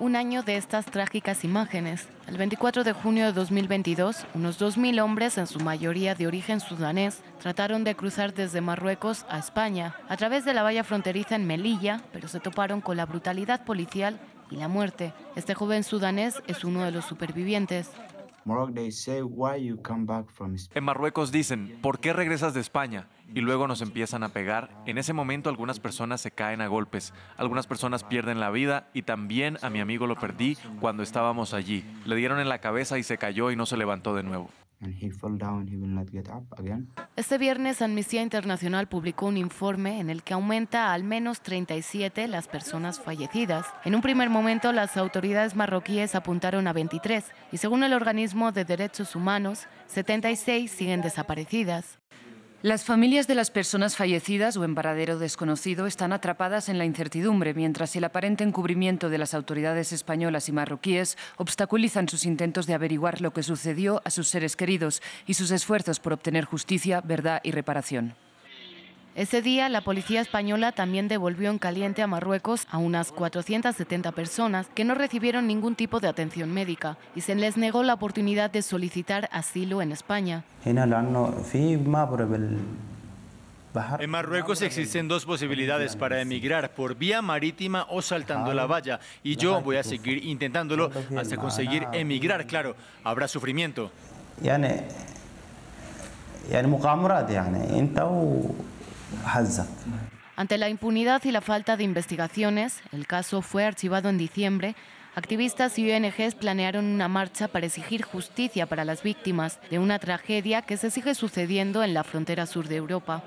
un año de estas trágicas imágenes. El 24 de junio de 2022, unos 2.000 hombres, en su mayoría de origen sudanés, trataron de cruzar desde Marruecos a España a través de la valla fronteriza en Melilla, pero se toparon con la brutalidad policial y la muerte. Este joven sudanés es uno de los supervivientes. En Marruecos dicen, ¿por qué regresas de España? Y luego nos empiezan a pegar. En ese momento algunas personas se caen a golpes, algunas personas pierden la vida y también a mi amigo lo perdí cuando estábamos allí. Le dieron en la cabeza y se cayó y no se levantó de nuevo. Este viernes Amnistía Internacional publicó un informe en el que aumenta a al menos 37 las personas fallecidas. En un primer momento las autoridades marroquíes apuntaron a 23 y según el organismo de derechos humanos, 76 siguen desaparecidas. Las familias de las personas fallecidas o en paradero desconocido están atrapadas en la incertidumbre mientras el aparente encubrimiento de las autoridades españolas y marroquíes obstaculizan sus intentos de averiguar lo que sucedió a sus seres queridos y sus esfuerzos por obtener justicia, verdad y reparación. Ese día, la policía española también devolvió en caliente a Marruecos a unas 470 personas que no recibieron ningún tipo de atención médica y se les negó la oportunidad de solicitar asilo en España. En Marruecos existen dos posibilidades para emigrar, por vía marítima o saltando la valla. Y yo voy a seguir intentándolo hasta conseguir emigrar, claro. Habrá sufrimiento. Ante la impunidad y la falta de investigaciones, el caso fue archivado en diciembre. Activistas y ONGs planearon una marcha para exigir justicia para las víctimas de una tragedia que se sigue sucediendo en la frontera sur de Europa.